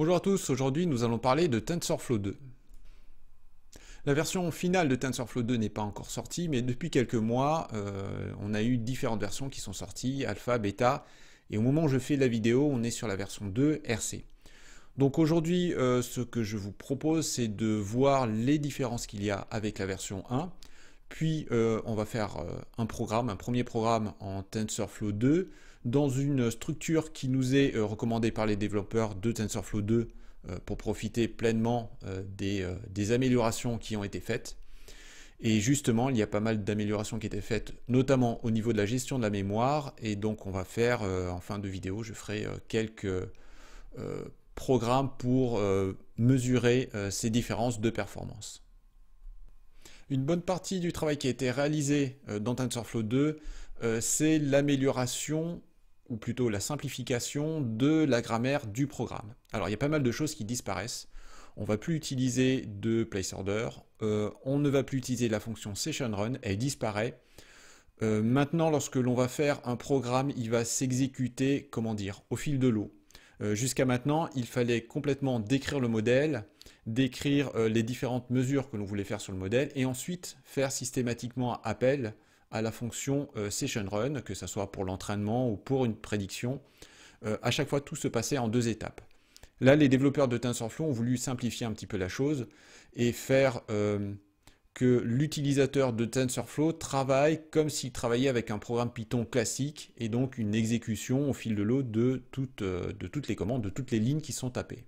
Bonjour à tous, aujourd'hui nous allons parler de TensorFlow 2. La version finale de TensorFlow 2 n'est pas encore sortie, mais depuis quelques mois, euh, on a eu différentes versions qui sont sorties, alpha, bêta, et au moment où je fais la vidéo, on est sur la version 2 RC. Donc aujourd'hui, euh, ce que je vous propose, c'est de voir les différences qu'il y a avec la version 1, puis euh, on va faire un programme, un premier programme en TensorFlow 2, dans une structure qui nous est euh, recommandée par les développeurs de TensorFlow 2 euh, pour profiter pleinement euh, des, améliorations qui ont été faites. Et justement, il y a pas mal d'améliorations qui étaient faites, notamment au niveau de la gestion de la mémoire. Et donc, on va faire, en fin de vidéo, je ferai quelques programmes pour mesurer ces différences de performance. Une bonne partie du travail qui a été réalisé dans TensorFlow 2, c'est l'amélioration ou plutôt la simplification de la grammaire du programme. Alors il y a pas mal de choses qui disparaissent. On va plus utiliser de place order, euh, on ne va plus utiliser la fonction session run, elle disparaît. Euh, maintenant, lorsque l'on va faire un programme, il va s'exécuter, comment dire, au fil de l'eau. Euh, jusqu'à maintenant, il fallait complètement décrire le modèle, décrire les différentes mesures que l'on voulait faire sur le modèle, et ensuite faire systématiquement appel à la fonction euh, session run, que ce soit pour l'entraînement ou pour une prédiction. Euh, à chaque fois, tout se passait en deux étapes. Là, les développeurs de TensorFlow ont voulu simplifier un petit peu la chose et faire euh, que l'utilisateur de TensorFlow travaille comme s'il travaillait avec un programme Python classique et donc une exécution au fil de l'eau de, de toutes les commandes, de toutes les lignes qui sont tapées.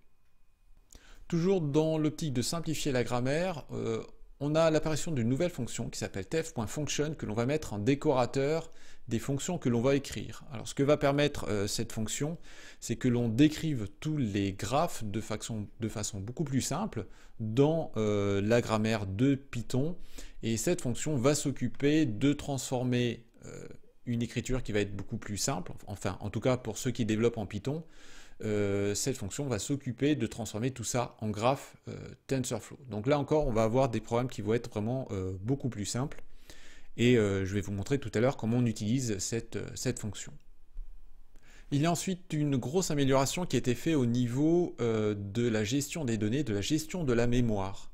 Toujours dans l'optique de simplifier la grammaire, on a l'apparition d'une nouvelle fonction qui s'appelle tef.function que l'on va mettre en décorateur des fonctions que l'on va écrire. Alors ce que va permettre euh, cette fonction, c'est que l'on décrive tous les graphes de façon, de façon beaucoup plus simple dans euh, la grammaire de Python. Et cette fonction va s'occuper de transformer euh, une écriture qui va être beaucoup plus simple, enfin en tout cas pour ceux qui développent en Python, euh, cette fonction va s'occuper de transformer tout ça en graphe euh, TensorFlow. Donc là encore, on va avoir des programmes qui vont être vraiment euh, beaucoup plus simples. Et je vais vous montrer tout à l'heure comment on utilise cette, cette fonction. Il y a ensuite une grosse amélioration qui a été faite au niveau de la gestion des données, de la gestion de la mémoire.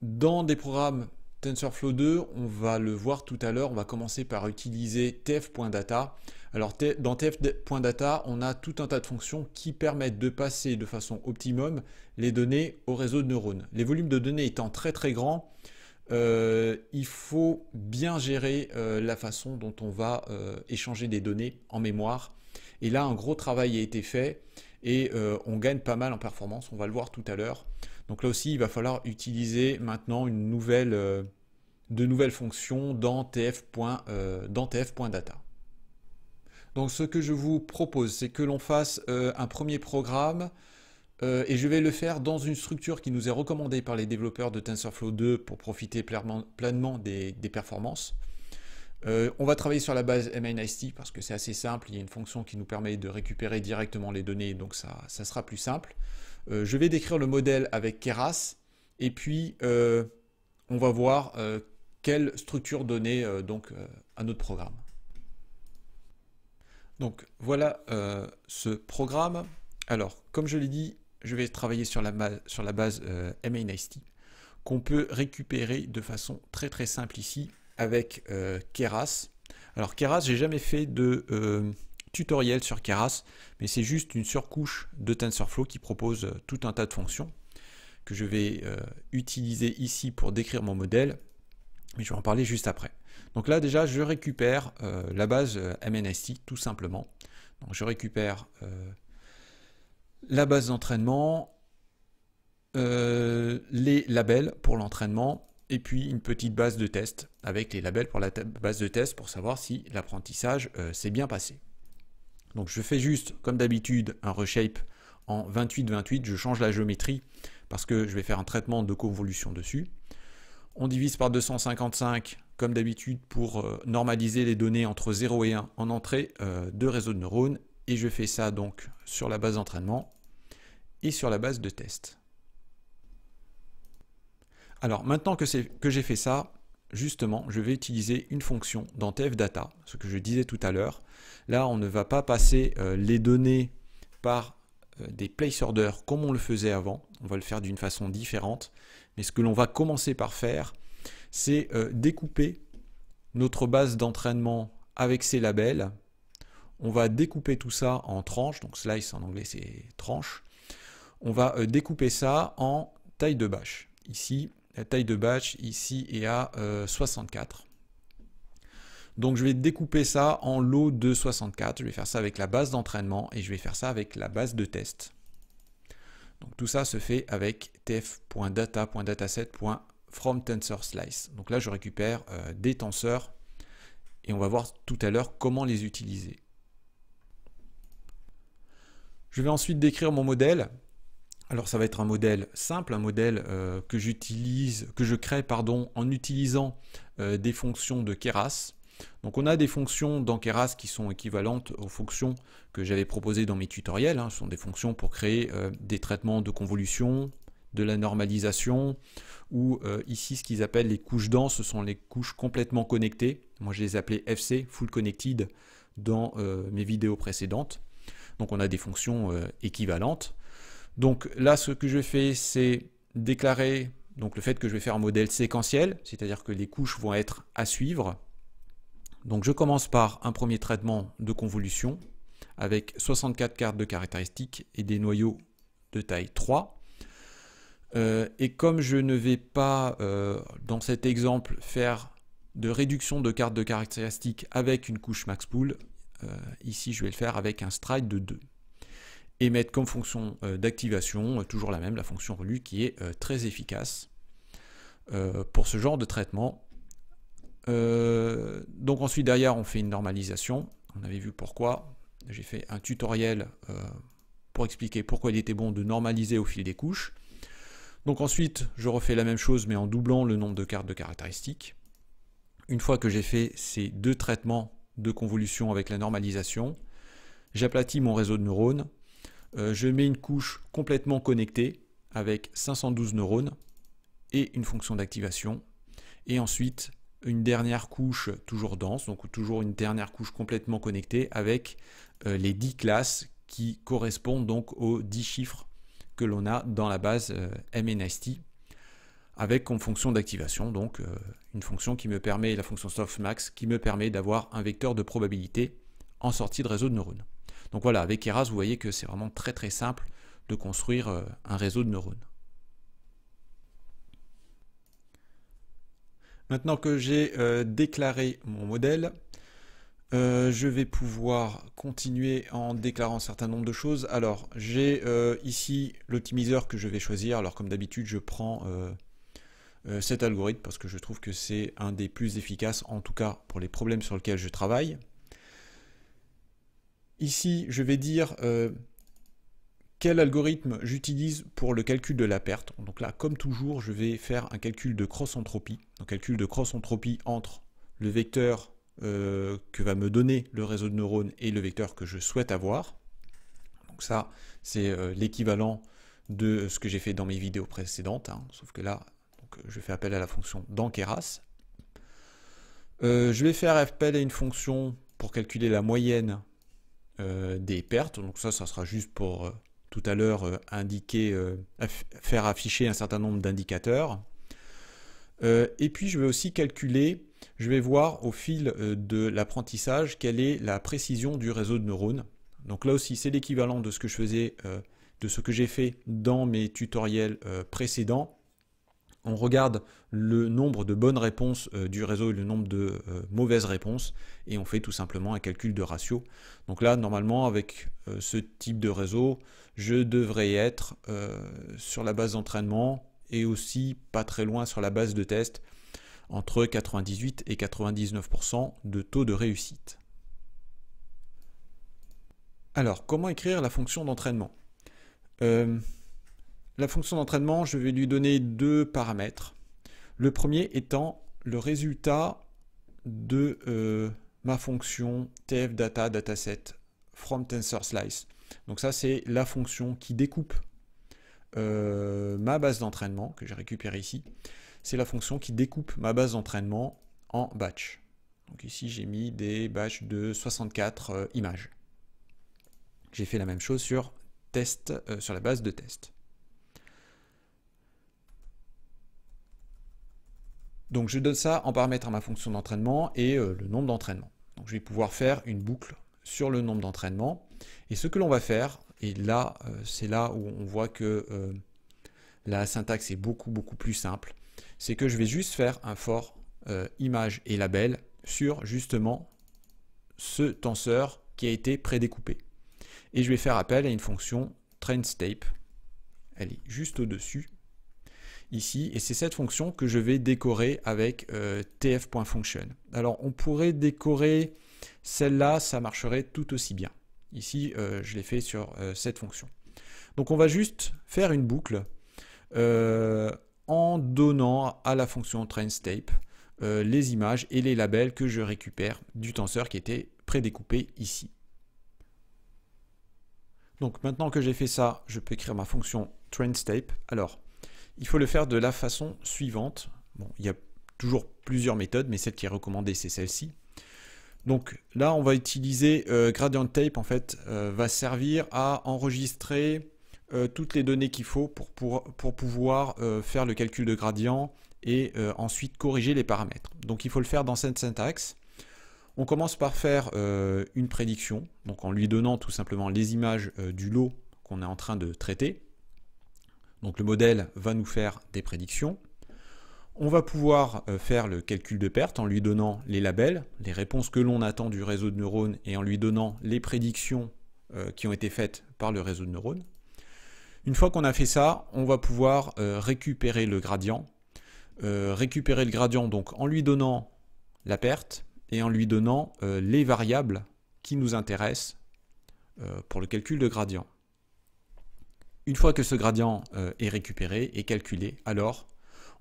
dans des programmes TensorFlow 2, on va le voir tout à l'heure, on va commencer par utiliser tf.data. Alors dans tf.data, on a tout un tas de fonctions qui permettent de passer de façon optimum les données au réseau de neurones. Les volumes de données étant très très grands, euh, il faut bien gérer euh, la façon dont on va euh, échanger des données en mémoire. Et là, un gros travail a été fait et on gagne pas mal en performance, on va le voir tout à l'heure. Donc là aussi, il va falloir utiliser maintenant une euh, de nouvelles fonctions dans tf.data. Euh, donc ce que je vous propose, c'est que l'on fasse euh, un premier programme et je vais le faire dans une structure qui nous est recommandée par les développeurs de TensorFlow 2 pour profiter pleinement des, performances. on va travailler sur la base MNIST parce que c'est assez simple. Il y a une fonction qui nous permet de récupérer directement les données, donc ça sera plus simple. Euh, je vais décrire le modèle avec Keras et puis euh, on va voir euh, quelle structure donner donc à notre programme. Donc voilà ce programme. Alors comme je l'ai dit, je vais travailler sur la, sur la base MNIST, qu'on peut récupérer de façon très très simple ici avec Keras. Alors Keras, j'ai jamais fait de tutoriel sur Keras, mais c'est juste une surcouche de TensorFlow qui propose euh, tout un tas de fonctions que je vais euh, utiliser ici pour décrire mon modèle, mais je vais en parler juste après. Donc là déjà, je récupère euh, la base MNST tout simplement. Donc je récupère la base d'entraînement, les labels pour l'entraînement, et puis une petite base de test avec les labels pour la base de test pour savoir si l'apprentissage s'est bien passé. Donc je fais juste, comme d'habitude, un reshape en 28-28, je change la géométrie parce que je vais faire un traitement de convolution dessus. On divise par 255, comme d'habitude, pour euh, normaliser les données entre 0 et 1 en entrée euh, de réseau de neurones. Et je fais ça donc sur la base d'entraînement et sur la base de test. Alors maintenant que j'ai fait ça, justement, je vais utiliser une fonction dans tfdata, ce que je disais tout à l'heure. Là, on ne va pas passer euh, les données par euh, des place placeholders comme on le faisait avant. On va le faire d'une façon différente. Mais ce que l'on va commencer par faire, c'est euh, découper notre base d'entraînement avec ses labels. On va découper tout ça en tranches. Donc slice en anglais, c'est tranche. On va découper ça en taille de bâche. Ici, la taille de batch ici est à 64. Euh, Donc je vais découper ça en lots de 64. Je vais faire ça avec la base d'entraînement et je vais faire ça avec la base de test. Donc tout ça se fait avec tf.data.dataset.fromTensorSlice. Donc là je récupère euh, des tenseurs et on va voir tout à l'heure comment les utiliser. Je vais ensuite décrire mon modèle. Alors ça va être un modèle simple, un modèle euh, que j'utilise, que je crée pardon, en utilisant euh, des fonctions de Keras. Donc on a des fonctions dans Keras qui sont équivalentes aux fonctions que j'avais proposées dans mes tutoriels. Hein. Ce sont des fonctions pour créer euh, des traitements de convolution, de la normalisation, ou ici ce qu'ils appellent les couches denses, ce sont les couches complètement connectées. Moi je les appelais FC, Full Connected, dans mes vidéos précédentes. Donc on a des fonctions équivalentes. Donc là, ce que je fais, c'est déclarer donc le fait que je vais faire un modèle séquentiel, c'est-à-dire que les couches vont être à suivre. Donc je commence par un premier traitement de convolution avec 64 cartes de caractéristiques et des noyaux de taille 3. Euh, et comme je ne vais pas, euh, dans cet exemple, faire de réduction de cartes de caractéristiques avec une couche max pool, euh, ici je vais le faire avec un stride de 2 et mettre comme fonction euh, d'activation euh, toujours la même, la fonction relu qui est euh, très efficace pour ce genre de traitement. donc ensuite derrière on fait une normalisation, on avait vu pourquoi, j'ai fait un tutoriel pour expliquer pourquoi il était bon de normaliser au fil des couches. Donc ensuite je refais la même chose mais en doublant le nombre de cartes de caractéristiques. Une fois que j'ai fait ces deux traitements de convolution avec la normalisation, j'aplatis mon réseau de neurones euh, je mets une couche complètement connectée avec 512 neurones et une fonction d'activation. Et ensuite, une dernière couche toujours dense, donc toujours une dernière couche complètement connectée avec euh, les 10 classes qui correspondent donc aux 10 chiffres que l'on a dans la base euh, MNIST, MNST avec comme fonction d'activation donc une fonction qui me permet, la fonction softmax, qui me permet d'avoir un vecteur de probabilité en sortie de réseau de neurones. Donc voilà, avec Keras, vous voyez que c'est vraiment très très simple de construire euh, un réseau de neurones. Maintenant que j'ai euh, déclaré mon modèle, euh, je vais pouvoir continuer en déclarant un certain nombre de choses. Alors, j'ai ici l'optimiseur que je vais choisir. Alors, comme d'habitude, je prends cet algorithme parce que je trouve que c'est un des plus efficaces, en tout cas pour les problèmes sur lesquels je travaille. Ici, je vais dire euh, quel algorithme j'utilise pour le calcul de la perte. Donc là, comme toujours, je vais faire un calcul de cross-entropie. Donc calcul de cross-entropie entre le vecteur euh, que va me donner le réseau de neurones et le vecteur que je souhaite avoir. Donc ça, c'est euh, l'équivalent de ce que j'ai fait dans mes vidéos précédentes, hein. sauf que là, je fais appel à la fonction dans je vais faire appel à une fonction pour calculer la moyenne euh, des pertes. Donc ça, ça sera juste pour euh, tout à l'heure euh, indiquer, faire afficher un certain nombre d'indicateurs. et puis je vais aussi calculer, je vais voir au fil de l'apprentissage quelle est la précision du réseau de neurones. Donc là aussi, c'est l'équivalent de ce que je faisais, de ce que j'ai fait dans mes tutoriels précédents on regarde le nombre de bonnes réponses euh, du réseau et le nombre de euh, mauvaises réponses, et on fait tout simplement un calcul de ratio. Donc là, normalement, avec euh, ce type de réseau, je devrais être sur la base d'entraînement et aussi pas très loin sur la base de test, entre 98 et 99% de taux de réussite. Alors, comment écrire la fonction d'entraînement la fonction d'entraînement, je vais lui donner deux paramètres. Le premier étant le résultat de euh, ma fonction tfdata dataset from tensor slice. Donc ça, c'est la fonction qui découpe euh, ma base d'entraînement que j'ai récupérée ici. C'est la fonction qui découpe ma base d'entraînement en batch. Donc ici, j'ai mis des batchs de 64 euh, images. J'ai fait la même chose sur test, sur la base de test. Donc je donne ça en paramètre à ma fonction d'entraînement et euh, le nombre d'entraînements. Donc je vais pouvoir faire une boucle sur le nombre d'entraînements. Et ce que l'on va faire, et là euh, c'est là où on voit que euh, la syntaxe est beaucoup beaucoup plus simple, c'est que je vais juste faire un for image et label sur justement ce tenseur qui a été prédécoupé. Et je vais faire appel à une fonction trainStape. Elle est juste au-dessus ici, et c'est cette fonction que je vais décorer avec euh, tf.function. Alors on pourrait décorer celle-là, ça marcherait tout aussi bien. Ici, euh, je l'ai fait sur euh, cette fonction. Donc on va juste faire une boucle en donnant à la fonction trainStape les images et les labels que je récupère du tenseur qui était prédécoupé ici. Donc maintenant que j'ai fait ça, je peux écrire ma fonction trainStape. Alors, il faut le faire de la façon suivante. Bon, il y a toujours plusieurs méthodes, mais celle qui est recommandée, c'est celle-ci. Donc là, on va utiliser euh, Gradient Tape, en fait, euh, va servir à enregistrer euh, toutes les données qu'il faut pour, pour, pour pouvoir faire le calcul de gradient et ensuite corriger les paramètres. Donc il faut le faire dans cette syntaxe. On commence par faire une prédiction, donc en lui donnant tout simplement les images du lot qu'on est en train de traiter. Donc le modèle va nous faire des prédictions. On va pouvoir euh, faire le calcul de perte en lui donnant les labels, les réponses que l'on attend du réseau de neurones et en lui donnant les prédictions euh, qui ont été faites par le réseau de neurones. Une fois qu'on a fait ça, on va pouvoir euh, récupérer le gradient. récupérer le gradient donc en lui donnant la perte et en lui donnant les variables qui nous intéressent pour le calcul de gradient. Une fois que ce gradient euh, est récupéré et calculé, alors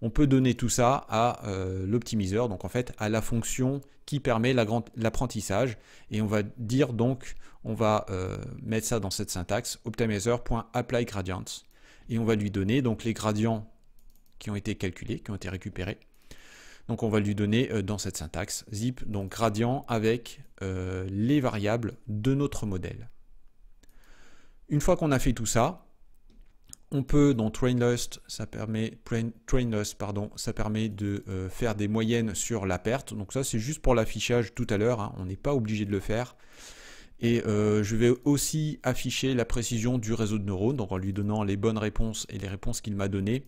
on peut donner tout ça à euh, l'optimiseur, donc en fait à la fonction qui permet l'apprentissage. et on va dire donc, on va euh, mettre ça dans cette syntaxe, optimizer.applyGradients. Et on va lui donner donc les gradients qui ont été calculés, qui ont été récupérés. Donc on va lui donner dans cette syntaxe zip, donc gradient avec les variables de notre modèle. Une fois qu'on a fait tout ça, on peut dans Trainlust, ça permet, pardon, ça permet de euh, faire des moyennes sur la perte. Donc ça c'est juste pour l'affichage tout à l'heure, hein. on n'est pas obligé de le faire. Et euh, je vais aussi afficher la précision du réseau de neurones, donc en lui donnant les bonnes réponses et les réponses qu'il m'a données.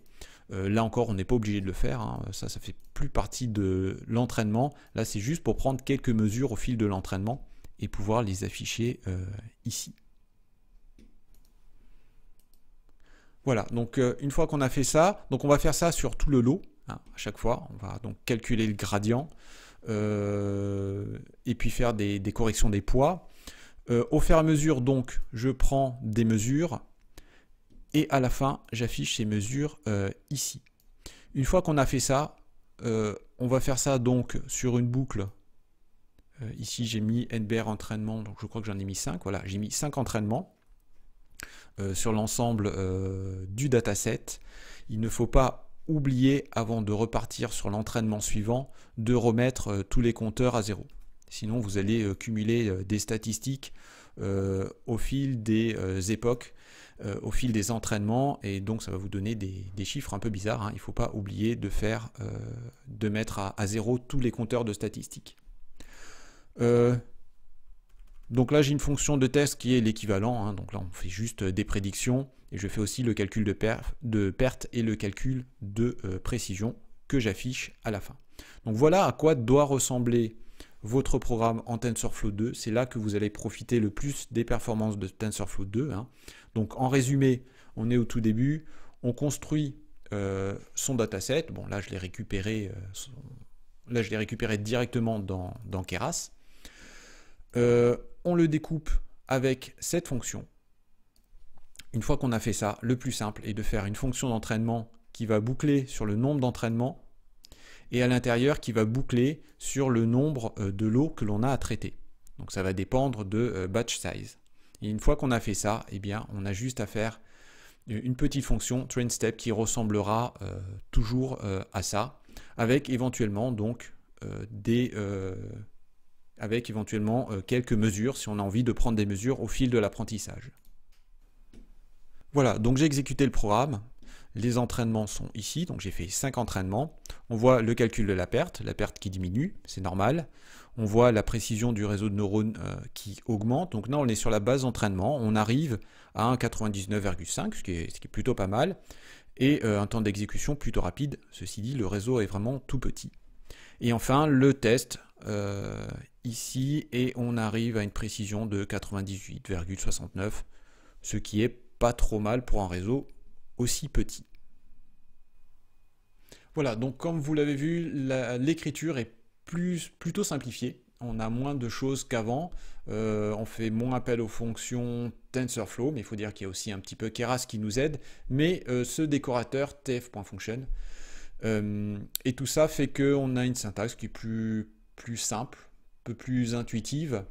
Euh, là encore, on n'est pas obligé de le faire, Ça, hein. ça, ça fait plus partie de l'entraînement. Là, c'est juste pour prendre quelques mesures au fil de l'entraînement et pouvoir les afficher ici. Voilà, donc euh, une fois qu'on a fait ça, donc on va faire ça sur tout le lot, hein, à chaque fois, on va donc calculer le gradient, euh, et puis faire des, corrections des poids. Euh, au fur et à mesure, donc, je prends des mesures, et à la fin, j'affiche ces mesures ici. Une fois qu'on a fait ça, on va faire ça donc sur une boucle. ici, j'ai mis NBR entraînement, donc je crois que j'en ai mis 5, voilà, j'ai mis 5 entraînements. Euh, sur l'ensemble euh, du dataset, il ne faut pas oublier avant de repartir sur l'entraînement suivant de remettre euh, tous les compteurs à zéro. Sinon vous allez cumuler des statistiques au fil des époques, au fil des entraînements et donc ça va vous donner des, chiffres un peu bizarres. Hein. Il ne faut pas oublier de faire de mettre à, à, zéro tous les compteurs de statistiques. Donc là, j'ai une fonction de test qui est l'équivalent. Hein. donc là, on fait juste euh, des prédictions et je fais aussi le calcul de, de perte et le calcul de euh, précision que j'affiche à la fin. Donc voilà à quoi doit ressembler votre programme en TensorFlow 2. C'est là que vous allez profiter le plus des performances de TensorFlow 2. Hein. Donc en résumé, on est au tout début, on construit euh, son dataset. Bon là, je l'ai récupéré, là, je récupéré directement dans, Keras on le découpe avec cette fonction. Une fois qu'on a fait ça, le plus simple est de faire une fonction d'entraînement qui va boucler sur le nombre d'entraînements et à l'intérieur qui va boucler sur le nombre euh, de lots que l'on a à traiter. Donc ça va dépendre de euh, batch size. Et une fois qu'on a fait ça, eh bien, on a juste à faire euh, une petite fonction train step qui ressemblera toujours à ça, avec éventuellement donc des avec éventuellement euh, quelques mesures si on a envie de prendre des mesures au fil de l'apprentissage. Voilà, donc j'ai exécuté le programme. Les entraînements sont ici, donc j'ai fait 5 entraînements. On voit le calcul de la perte, la perte qui diminue, c'est normal. On voit la précision du réseau de neurones euh, qui augmente. Donc là, on est sur la base d'entraînement. On arrive à 1,99,5, ce, ce, qui est plutôt pas mal. Et euh, un temps d'exécution plutôt rapide. Ceci dit, le réseau est vraiment tout petit. Et enfin, le test euh, ici et on arrive à une précision de 98,69, ce qui est pas trop mal pour un réseau aussi petit. Voilà, donc comme vous l'avez vu, l'écriture est plus, plutôt simplifiée. On a moins de choses qu'avant. Euh, on fait moins appel aux fonctions TensorFlow, mais il faut dire qu'il y a aussi un petit peu Keras qui nous aide. Mais euh, ce décorateur tf.function. et tout ça fait qu'on a une syntaxe qui est plus, plus simple, un peu plus intuitive.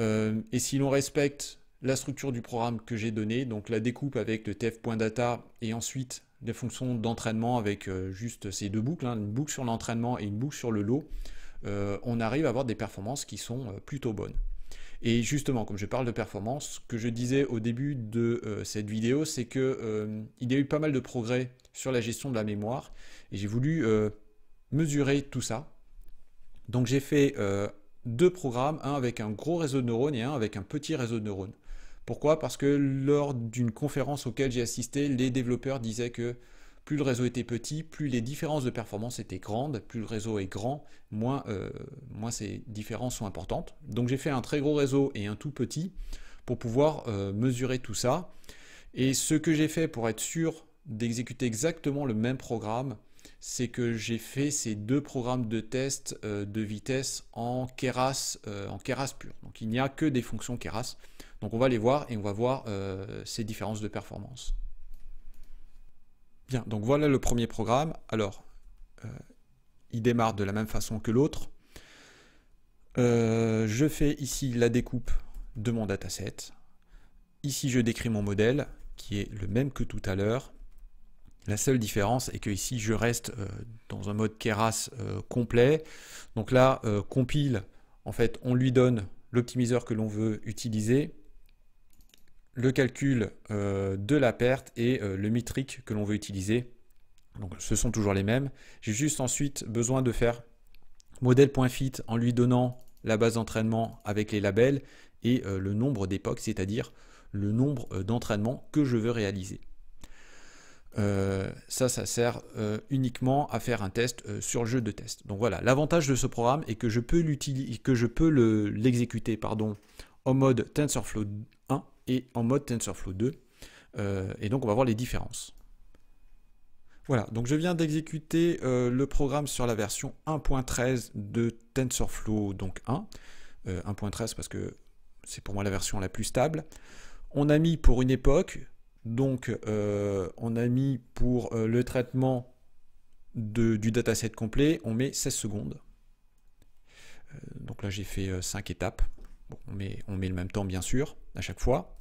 Euh, et si l'on respecte la structure du programme que j'ai donné, donc la découpe avec le tf.data et ensuite les fonctions d'entraînement avec euh, juste ces deux boucles, hein, une boucle sur l'entraînement et une boucle sur le lot, euh, on arrive à avoir des performances qui sont plutôt bonnes. Et justement, comme je parle de performance, ce que je disais au début de cette vidéo, c'est que il y a eu pas mal de progrès sur la gestion de la mémoire, et j'ai voulu mesurer tout ça donc j'ai fait euh, deux programmes, un avec un gros réseau de neurones et un avec un petit réseau de neurones. Pourquoi Parce que lors d'une conférence auquel j'ai assisté, les développeurs disaient que plus le réseau était petit, plus les différences de performance étaient grandes, plus le réseau est grand, moins, euh, ces différences sont importantes. Donc j'ai fait un très gros réseau et un tout petit pour pouvoir euh, mesurer tout ça. Et ce que j'ai fait pour être sûr d'exécuter exactement le même programme c'est que j'ai fait ces deux programmes de test euh, de vitesse en Keras, euh, en Keras pur. Donc il n'y a que des fonctions Keras. Donc on va les voir et on va voir euh, ces différences de performance. Bien, donc voilà le premier programme. Alors, il démarre de la même façon que l'autre. je fais ici la découpe de mon dataset. Ici, je décris mon modèle, qui est le même que tout à l'heure. La seule différence est que ici je reste euh, dans un mode Keras euh, complet. Donc là, euh, compile, en fait, on lui donne l'optimiseur que l'on veut utiliser, le calcul de la perte et le métrique que l'on veut utiliser. Donc ce sont toujours les mêmes. J'ai juste ensuite besoin de faire modèle.fit en lui donnant la base d'entraînement avec les labels et le nombre d'époques, c'est-à-dire le nombre d'entraînements que je veux réaliser. Euh, ça, ça sert euh, uniquement à faire un test euh, sur le jeu de test. Donc voilà, l'avantage de ce programme est que je peux que je peux l'exécuter pardon, en mode TensorFlow 1 et en mode TensorFlow 2. et donc on va voir les différences. Voilà, donc je viens d'exécuter le programme sur la version 1.13 de TensorFlow donc 1. 1.13 parce que c'est pour moi la version la plus stable. On a mis pour une époque donc, euh, on a mis pour euh, le traitement du dataset complet, on met 16 secondes. Euh, donc là, j'ai fait 5 étapes. on, met, on met le même temps, bien sûr, à chaque fois.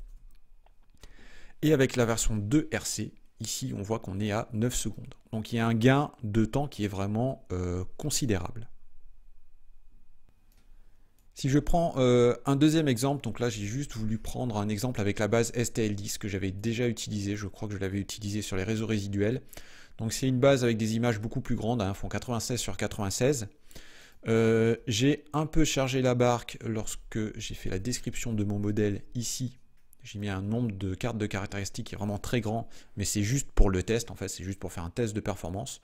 Et avec la version 2 RC, ici, on voit qu'on est à 9 secondes. Donc, il y a un gain de temps qui est vraiment considérable. Si je prends euh, un deuxième exemple, donc là j'ai juste voulu prendre un exemple avec la base STL10 que j'avais déjà utilisée, je crois que je l'avais utilisé sur les réseaux résiduels. Donc c'est une base avec des images beaucoup plus grandes, hein, font 96 sur 96. Euh, j'ai un peu chargé la barque lorsque j'ai fait la description de mon modèle ici. J'ai mis un nombre de cartes de caractéristiques qui est vraiment très grand, mais c'est juste pour le test, en fait, c'est juste pour faire un test de performance.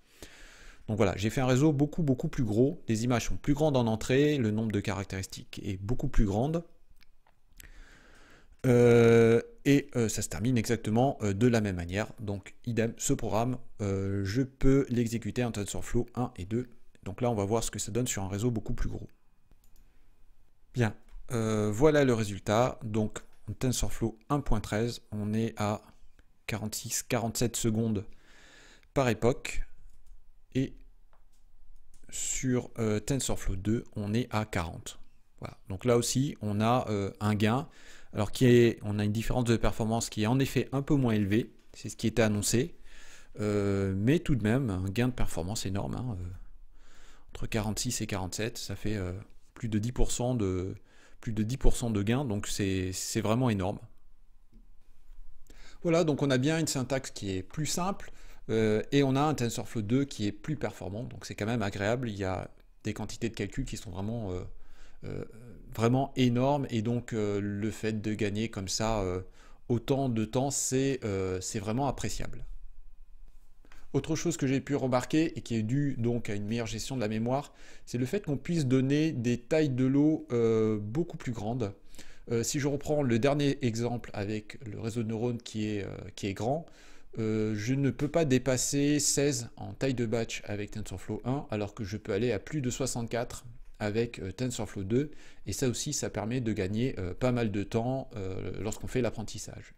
Donc voilà, j'ai fait un réseau beaucoup beaucoup plus gros, les images sont plus grandes en entrée, le nombre de caractéristiques est beaucoup plus grande. Euh, et euh, ça se termine exactement euh, de la même manière. Donc idem, ce programme, je peux l'exécuter en TensorFlow 1 et 2. Donc là, on va voir ce que ça donne sur un réseau beaucoup plus gros. Bien, voilà le résultat. Donc en TensorFlow 1.13, on est à 46-47 secondes par époque. Et sur euh, TensorFlow 2, on est à 40. Voilà. Donc là aussi, on a euh, un gain. Alors qui est, on a une différence de performance qui est en effet un peu moins élevée, c'est ce qui était annoncé, euh, mais tout de même un gain de performance énorme. Hein, entre 46 et 47, ça fait plus de 10% de plus de 10% de gain, donc c'est vraiment énorme. Voilà, donc on a bien une syntaxe qui est plus simple, euh, et on a un TensorFlow 2 qui est plus performant, donc c'est quand même agréable. Il y a des quantités de calculs qui sont vraiment, euh, euh, vraiment énormes, et donc le fait de gagner comme ça autant de temps, c'est vraiment appréciable. Autre chose que j'ai pu remarquer et qui est due donc à une meilleure gestion de la mémoire, c'est le fait qu'on puisse donner des tailles de l'eau beaucoup plus grandes. si je reprends le dernier exemple avec le réseau de neurones qui est grand, euh, je ne peux pas dépasser 16 en taille de batch avec TensorFlow 1, alors que je peux aller à plus de 64 avec euh, TensorFlow 2. Et ça aussi, ça permet de gagner euh, pas mal de temps lorsqu'on fait l'apprentissage.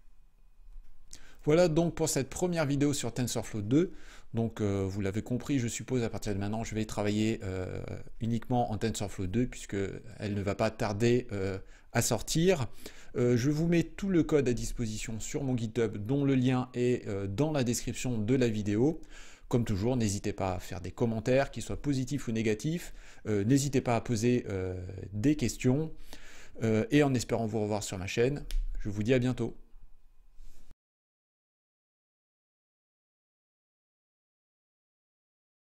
Voilà donc pour cette première vidéo sur TensorFlow 2. Donc euh, vous l'avez compris, je suppose, à partir de maintenant, je vais travailler euh, uniquement en TensorFlow 2 puisque elle ne va pas tarder euh, à sortir. je vous mets tout le code à disposition sur mon GitHub dont le lien est dans la description de la vidéo. Comme toujours, n'hésitez pas à faire des commentaires, qu'ils soient positifs ou négatifs. n'hésitez pas à poser des questions. et en espérant vous revoir sur ma chaîne, je vous dis à bientôt.